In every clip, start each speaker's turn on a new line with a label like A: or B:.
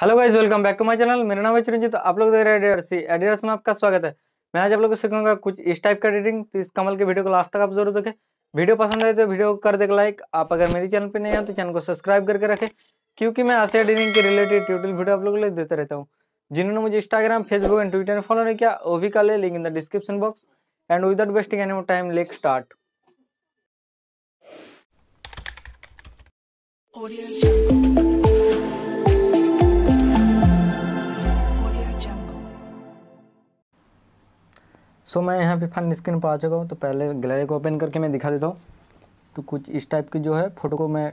A: hello guys welcome back to my channel मेरा नाम है चिरंजीत आप लोग देख रहे हैं एडियर्स एडियर्स में आपका स्वागत है मैं आज आप लोग को सीखूंगा कुछ इस टाइप का एडिटिंग तो इस कमल के वीडियो को लास्ट तक आप जरूर देखें वीडियो पसंद आए तो वीडियो कर देख लाइक आप अगर मेरे चैनल पर नहीं आए तो चैनल को सब्सक्राइब करके रखें क्योंकि मैं ऐसे एडिटिंग के रिलेटेड ट्यूटोरियल वीडियो आप लोग को देते रहता हूँ जिन्होंने मुझे इंस्टाग्राम फेसबुक एंड ट्विटर में फॉलो नहीं किया वो भी कर ले link in the description box and without wasting any time लेक स्टार्ट सो मैं यहाँ पे फन स्क्रीन पर आ चुका हूँ तो पहले गैलरी को ओपन करके मैं दिखा देता हूँ तो कुछ इस टाइप की जो है फ़ोटो को मैं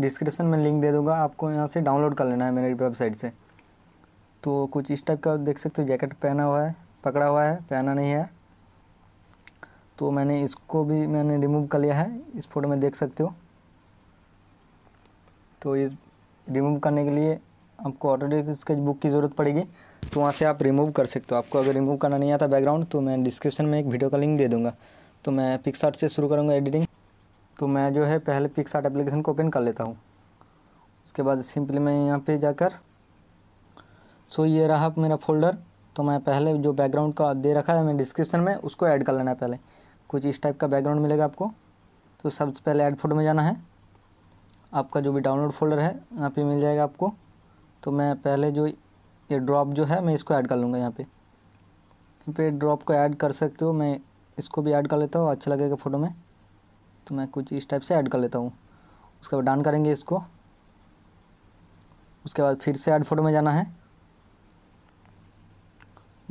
A: डिस्क्रिप्शन में लिंक दे दूँगा आपको यहाँ से डाउनलोड कर लेना है मेरी वेबसाइट से तो कुछ इस टाइप का देख सकते हो जैकेट पहना हुआ है पकड़ा हुआ है पहना नहीं है तो मैंने इसको भी मैंने रिमूव कर लिया है इस फोटो में देख सकते हो तो ये रिमूव करने के लिए आपको ऑटोडेस्क स्केच बुक की ज़रूरत पड़ेगी तो वहाँ से आप रिमूव कर सकते हो आपको अगर रिमूव करना नहीं आता बैकग्राउंड तो मैं डिस्क्रिप्शन में एक वीडियो का लिंक दे दूँगा तो मैं पिक्सार्ट से शुरू करूँगा एडिटिंग तो मैं जो है पहले पिक्सार्ट एप्लीकेशन को ओपन कर लेता हूँ उसके बाद सिंपली मैं यहाँ पर जाकर सो ये रहा मेरा फोल्डर तो मैं पहले जो बैकग्राउंड का दे रखा है मैं डिस्क्रिप्शन में उसको ऐड कर लेना है पहले कुछ इस टाइप का बैकग्राउंड मिलेगा आपको तो सबसे पहले ऐड फोटो में जाना है आपका जो भी डाउनलोड फोल्डर है यहाँ पे मिल जाएगा आपको तो मैं पहले जो ये ड्रॉप जो है मैं इसको ऐड कर लूँगा यहाँ पे यहाँ पे ड्रॉप को ऐड कर सकते हो मैं इसको भी ऐड कर लेता हूँ अच्छा लगेगा फ़ोटो में तो मैं कुछ इस टाइप से ऐड कर लेता हूँ उसके बाद डन करेंगे इसको उसके बाद फिर से ऐड फ़ोटो में जाना है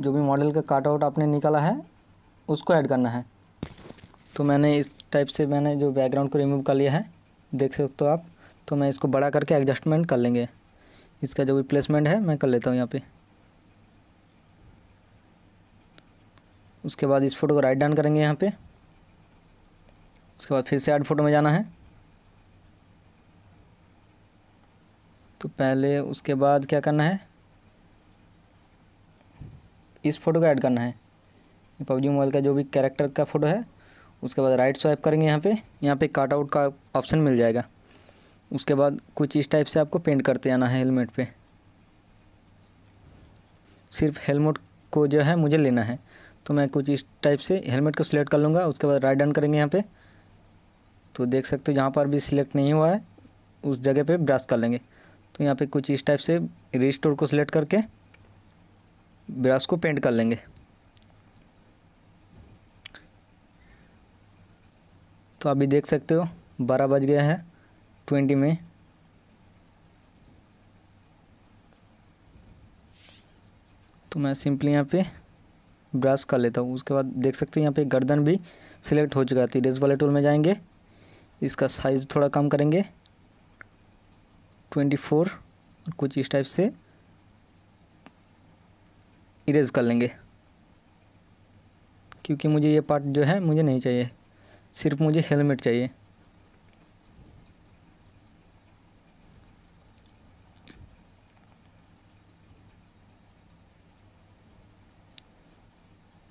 A: जो भी मॉडल का आउट आपने निकाला है उसको ऐड करना है तो मैंने इस टाइप से मैंने जो बैकग्राउंड को रिमूव कर लिया है देख सकते हो आप तो मैं इसको बड़ा करके एडजस्टमेंट कर लेंगे इसका जो भी प्लेसमेंट है मैं कर लेता हूँ यहाँ पे उसके बाद इस फोटो को राइट डाउन करेंगे यहाँ पे उसके बाद फिर से ऐड फोटो में जाना है तो पहले उसके बाद क्या करना है इस फोटो को ऐड करना है पबजी मोबाइल का जो भी कैरेक्टर का फ़ोटो है उसके बाद राइट स्वाइप करेंगे यहाँ पे यहाँ पे काट आउट का ऑप्शन मिल जाएगा उसके बाद कुछ इस टाइप से आपको पेंट करते आना है हेलमेट पे सिर्फ हेलमेट को जो है मुझे लेना है तो मैं कुछ इस टाइप से हेलमेट को सिलेक्ट कर लूँगा उसके बाद राइट डन करेंगे यहाँ पे तो देख सकते हो जहाँ पर भी सिलेक्ट नहीं हुआ है उस जगह पे ब्रश कर लेंगे तो यहाँ पे कुछ इस टाइप से रिस्टोर को सिलेक्ट करके ब्रश को पेंट कर लेंगे तो अभी देख सकते हो बारह बज गया है ट्वेंटी में तो मैं सिंपली यहाँ पे ब्रश कर लेता हूँ उसके बाद देख सकते हैं यहाँ पे गर्दन भी सिलेक्ट हो चुका था तो रेस वाले टूल में जाएंगे इसका साइज़ थोड़ा कम करेंगे ट्वेंटी फोर और कुछ इस टाइप से इरेज कर लेंगे क्योंकि मुझे ये पार्ट जो है मुझे नहीं चाहिए सिर्फ मुझे हेलमेट चाहिए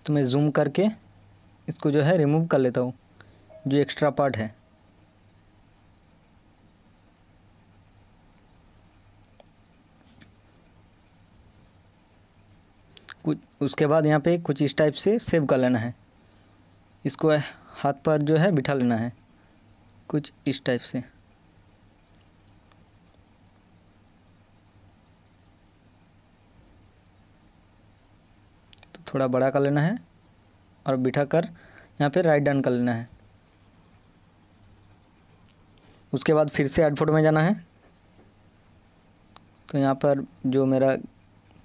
A: तो मैं जूम करके इसको जो है रिमूव कर लेता हूँ जो एक्स्ट्रा पार्ट है कुछ उसके बाद यहाँ पे कुछ इस टाइप से सेव कर लेना है इसको हाथ पर जो है बिठा लेना है कुछ इस टाइप से थोड़ा बड़ा कर लेना है और बिठा कर यहाँ पर राइट डाउन कर लेना है उसके बाद फिर से एड फोटो में जाना है तो यहाँ पर जो मेरा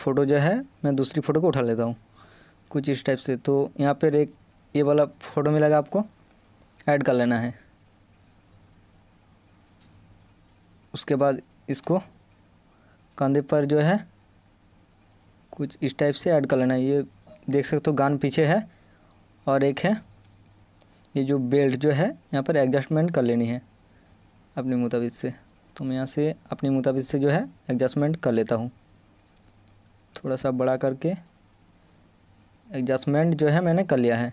A: फ़ोटो जो है मैं दूसरी फ़ोटो को उठा लेता हूँ कुछ इस टाइप से तो यहाँ पर एक ये वाला फ़ोटो मिलेगा आपको ऐड कर लेना है उसके बाद इसको कंधे पर जो है कुछ इस टाइप से ऐड कर लेना है ये देख सकते हो गान पीछे है और एक है ये जो बेल्ट जो है यहाँ पर एडजस्टमेंट कर लेनी है अपने मुताबिक से तो मैं यहाँ से अपने मुताबिक से जो है एडजस्टमेंट कर लेता हूँ थोड़ा सा बड़ा करके एडजस्टमेंट जो है मैंने कर लिया है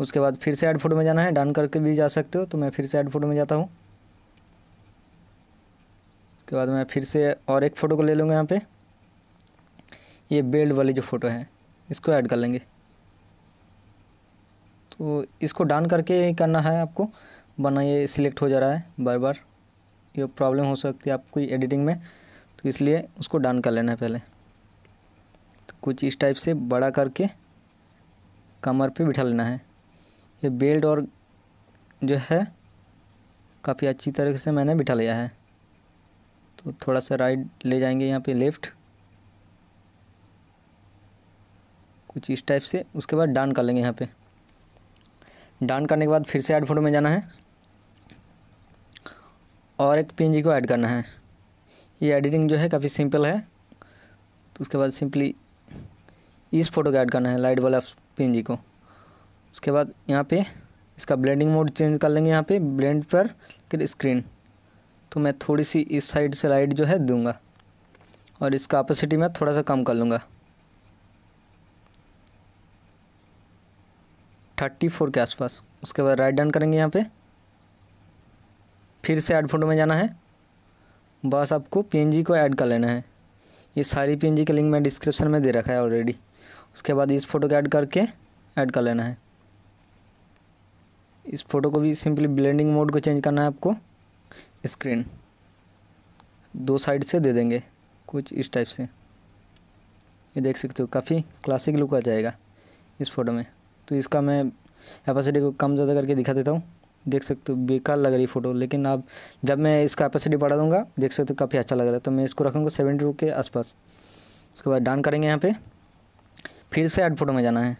A: उसके बाद फिर से एड फोटो में जाना है डन करके भी जा सकते हो तो मैं फिर से एड फोटो में जाता हूँ उसके बाद मैं फिर से और एक फ़ोटो को ले लूँगा यहाँ पे ये बेल्ट वाली जो फ़ोटो है इसको ऐड कर लेंगे तो इसको डन करके ही करना है आपको वरना ये सिलेक्ट हो जा रहा है बार बार ये प्रॉब्लम हो सकती है आपको एडिटिंग में तो इसलिए उसको डन कर लेना है पहले तो कुछ इस टाइप से बड़ा करके कमर पे बिठा लेना है ये बेल्ट और जो है काफ़ी अच्छी तरह से मैंने बिठा लिया है तो थोड़ा सा राइट ले जाएंगे यहाँ पे लेफ़्ट कुछ इस टाइप से उसके बाद डान कर लेंगे यहाँ पे डान करने के बाद फिर से ऐड फोटो में जाना है और एक पी को ऐड करना है ये एडिटिंग जो है काफ़ी सिंपल है तो उसके बाद सिंपली इस फोटो को ऐड करना है लाइट वाला पी को उसके बाद यहाँ पे इसका ब्लेंडिंग मोड चेंज कर लेंगे यहाँ पे ब्लेंड पर फिर स्क्रीन तो मैं थोड़ी सी इस साइड से लाइट जो है दूंगा और इसका अपोसिटी मैं थोड़ा सा कम कर लूँगा थर्टी फोर के आसपास उसके बाद राइट डन करेंगे यहाँ पे फिर से ऐड फोटो में जाना है बस आपको पीएनजी को ऐड कर लेना है ये सारी पीएनजी के लिंक मैं डिस्क्रिप्शन में दे रखा है ऑलरेडी उसके बाद इस फ़ोटो को ऐड करके ऐड कर लेना है इस फ़ोटो को भी सिंपली ब्लेंडिंग मोड को चेंज करना है आपको स्क्रीन दो साइड से दे देंगे कुछ इस टाइप से ये देख सकते हो काफ़ी क्लासिक लुक आ जाएगा इस फोटो में तो इसका मैं कैपेसिटी को कम ज़्यादा करके दिखा देता हूँ देख सकते हो बेकार लग रही फ़ोटो लेकिन अब जब मैं इसका कैपेसिटी बढ़ा दूँगा देख सकते हो काफ़ी अच्छा लग रहा है तो मैं इसको रखूँगा सेवेंटी के आसपास उसके बाद डाउन करेंगे यहाँ पर फिर से एड फोटो में जाना है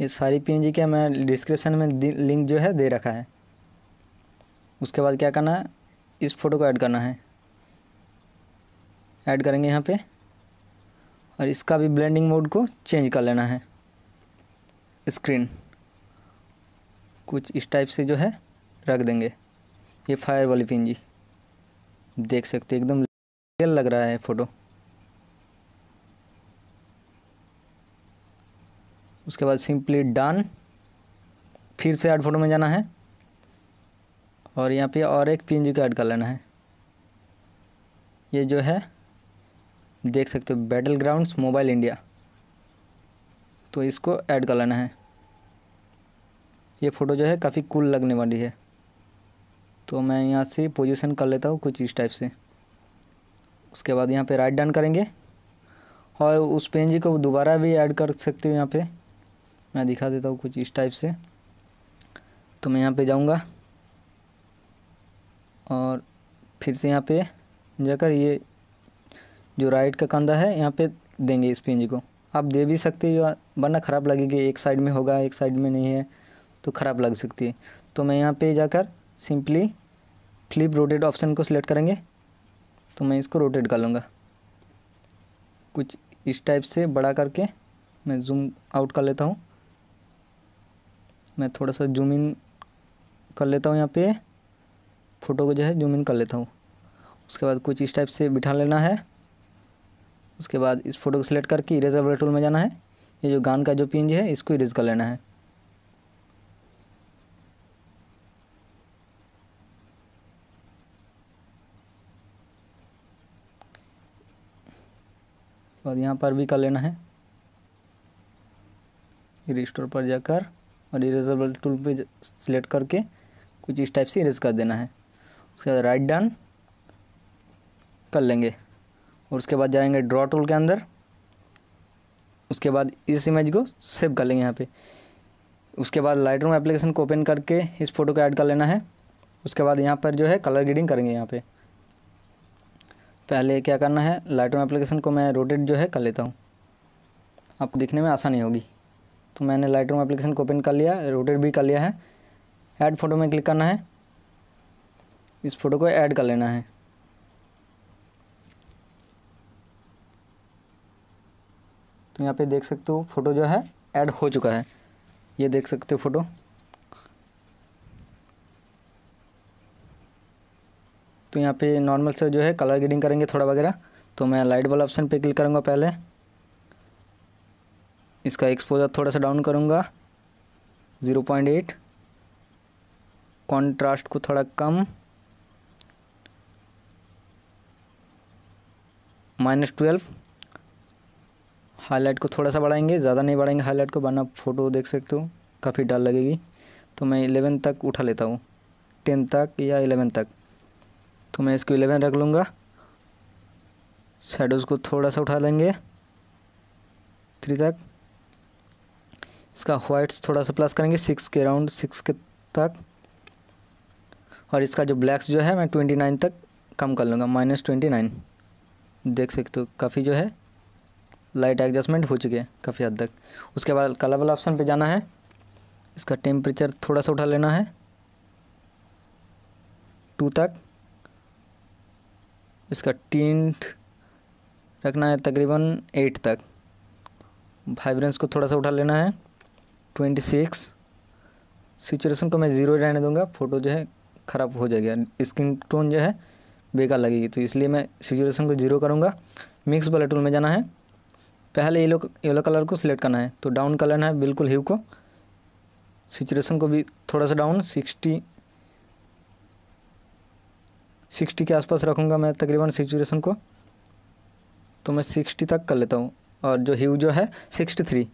A: ये सारी पी एन के मैं डिस्क्रिप्शन में लिंक जो है दे रखा है उसके बाद क्या करना है इस फ़ोटो को ऐड करना है ऐड करेंगे यहाँ पे और इसका भी ब्लेंडिंग मोड को चेंज कर लेना है स्क्रीन कुछ इस टाइप से जो है रख देंगे ये फायर वाली पिंजी देख सकते एकदम रियल लग रहा है फ़ोटो उसके बाद सिंपली डन फिर से ऐड फोटो में जाना है और यहाँ पे और एक पिंजी को ऐड कर लेना है ये जो है देख सकते हो बैटल ग्राउंड्स मोबाइल इंडिया तो इसको ऐड कर लेना है ये फ़ोटो जो है काफ़ी कूल लगने वाली है तो मैं यहाँ से पोजीशन कर लेता हूँ कुछ इस टाइप से उसके बाद यहाँ पे राइट डन करेंगे और उस पेन को दोबारा भी ऐड कर सकते हो यहाँ पे मैं दिखा देता हूँ कुछ इस टाइप से तो मैं यहाँ पे जाऊँगा और फिर से यहाँ पे जाकर ये जो राइट का कंधा है यहाँ पे देंगे इस पिंज को आप दे भी सकते हो वरना ख़राब लगेगी एक साइड में होगा एक साइड में नहीं है तो ख़राब लग सकती है तो मैं यहाँ पे जाकर सिंपली फ्लिप रोटेट ऑप्शन को सिलेक्ट करेंगे तो मैं इसको रोटेट कर लूँगा कुछ इस टाइप से बड़ा करके मैं जूम आउट कर लेता हूँ मैं थोड़ा सा जूम इन कर लेता हूँ यहाँ पे फ़ोटो को जो है जूम इन कर लेता हूँ उसके बाद कुछ इस टाइप से बिठा लेना है उसके बाद इस फोटो को सिलेक्ट करके इरेजर वाले टूल में जाना है ये जो गान का जो पिंज है इसको इरेज कर लेना है और यहाँ पर भी कर लेना है रिस्टोर पर जाकर और इरेजर टूल पे सिलेक्ट करके कुछ इस टाइप से इरेज कर देना है उसके बाद राइट डन कर लेंगे और उसके बाद जाएंगे ड्रॉ टूल के अंदर उसके बाद इस इमेज को सेव कर लेंगे यहाँ पे उसके बाद लाइट रूम एप्लीकेशन को ओपन करके इस फोटो को ऐड कर लेना है उसके बाद यहाँ पर जो है कलर ग्रीडिंग करेंगे यहाँ पे पहले क्या करना है लाइट रूम एप्लीकेशन को मैं रोटेट जो है कर लेता हूँ आपको दिखने में आसानी होगी तो मैंने लाइट रूम एप्लीकेशन को ओपन कर लिया रोटेट भी कर लिया है ऐड फोटो में क्लिक करना है इस फोटो को ऐड कर लेना है तो यहाँ पे देख सकते हो फ़ोटो जो है ऐड हो चुका है ये देख सकते हो फ़ोटो तो यहाँ पे नॉर्मल से जो है कलर ग्रेडिंग करेंगे थोड़ा वगैरह तो मैं लाइट वाला ऑप्शन पे क्लिक करूँगा पहले इसका एक्सपोजर थोड़ा सा डाउन करूँगा ज़ीरो पॉइंट एट कॉन्ट्रास्ट को थोड़ा कम माइनस ट्वेल्व हाईलाइट को थोड़ा सा बढ़ाएंगे ज़्यादा नहीं बढ़ाएंगे हाईलाइट को वरना फ़ोटो देख सकते हो काफ़ी डर लगेगी तो मैं इलेवन तक उठा लेता हूँ टेन तक या इलेवन तक तो मैं इसको इलेवन रख लूँगा शेडोज़ को थोड़ा सा उठा लेंगे थ्री तक इसका वाइट्स थोड़ा सा प्लस करेंगे सिक्स के राउंड सिक्स के तक और इसका जो ब्लैक्स जो है मैं ट्वेंटी नाइन तक कम कर लूँगा माइनस ट्वेंटी नाइन देख सकते हो काफ़ी जो है लाइट एडजस्टमेंट हो चुके हैं काफ़ी हद तक उसके बाद कलर वाला ऑप्शन पे जाना है इसका टेम्परेचर थोड़ा सा उठा लेना है टू तक इसका टेंट रखना है तकरीबन एट तक वाइब्रेंस को थोड़ा सा उठा लेना है ट्वेंटी सिक्स सिचुएसन को मैं ज़ीरो रहने दूंगा फ़ोटो जो है ख़राब हो जाएगा स्क्रीन टोन जो है बेकार लगेगी तो इसलिए मैं सिचुएसन को ज़ीरो करूँगा मिक्स वाले टूल में जाना है पहले येलो येलो कलर को सिलेक्ट करना है तो डाउन कलर है बिल्कुल ह्यू को सिचुएशन को भी थोड़ा सा डाउन सिक्सटी सिक्सटी के आसपास रखूँगा मैं तकरीबन सिचुएशन को तो मैं सिक्सटी तक कर लेता हूँ और जो ह्यू जो है सिक्सटी थ्री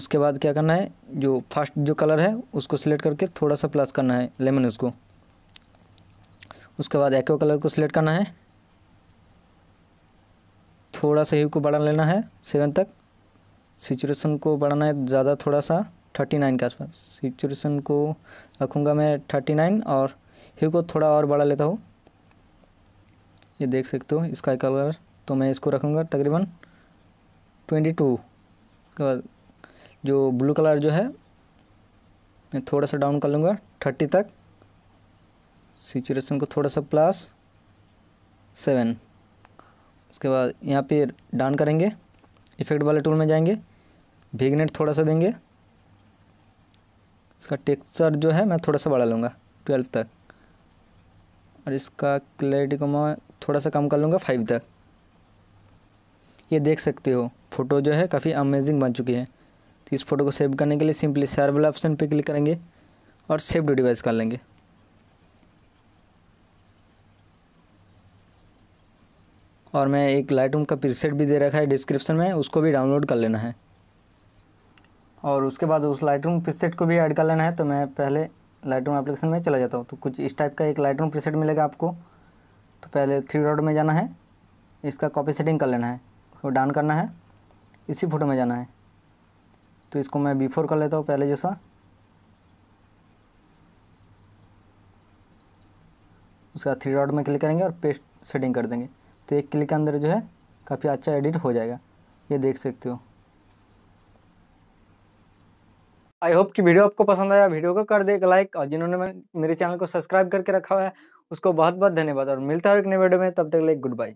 A: उसके बाद क्या करना है जो फर्स्ट जो कलर है उसको सिलेक्ट करके थोड़ा सा प्लस करना है लेमन उसको उसके बाद एक्व कलर को सिलेक्ट करना है थोड़ा सा ह्यू को बढ़ा लेना है सेवन तक सिचुएशन को बढ़ाना है ज़्यादा थोड़ा सा थर्टी नाइन के आसपास सिचुएशन को रखूँगा मैं थर्टी नाइन और ह्यू को थोड़ा और बढ़ा लेता हूँ ये देख सकते हो इसका कलर तो मैं इसको रखूँगा तकरीबन ट्वेंटी टू उसके बाद जो ब्लू कलर जो है मैं थोड़ा सा डाउन कर लूँगा थर्टी तक सिचुएशन को थोड़ा सा प्लस सेवन उसके बाद यहाँ पे डान करेंगे इफेक्ट वाले टूल में जाएंगे भीगनेट थोड़ा सा देंगे इसका टेक्सचर जो है मैं थोड़ा सा बढ़ा लूँगा ट्वेल्व तक और इसका क्लैरिटी को मैं थोड़ा सा कम कर लूँगा फाइव तक ये देख सकते हो फ़ोटो जो है काफ़ी अमेजिंग बन चुकी है तो इस फोटो को सेव करने के लिए सिंपली शेयर वाला ऑप्शन पे क्लिक करेंगे और सेव डिवाइस कर लेंगे और मैं एक लाइट का प्रीसेट भी दे रखा है डिस्क्रिप्शन में उसको भी डाउनलोड कर लेना है और उसके बाद उस लाइट रूम प्रीसेट को भी ऐड कर लेना है तो मैं पहले लाइट रूम एप्लीकेशन में चला जाता हूँ तो कुछ इस टाइप का एक लाइट रूम प्रीसेट मिलेगा आपको तो पहले थ्री रॉड में जाना है इसका कॉपी सेटिंग कर लेना है उसको डाउन करना है इसी फोटो में जाना है तो इसको मैं बिफोर कर लेता हूँ पहले जैसा उसका थ्री रॉड में क्लिक करेंगे और पेस्ट सेटिंग कर देंगे तो एक क्लिक के अंदर जो है काफ़ी अच्छा एडिट हो जाएगा ये देख सकते हो आई होप कि वीडियो आपको पसंद आया वीडियो को कर दे एक लाइक और जिन्होंने मेरे चैनल को सब्सक्राइब करके रखा हुआ है उसको बहुत बहुत धन्यवाद और मिलता है एक नए वीडियो में तब तक लाइक गुड बाई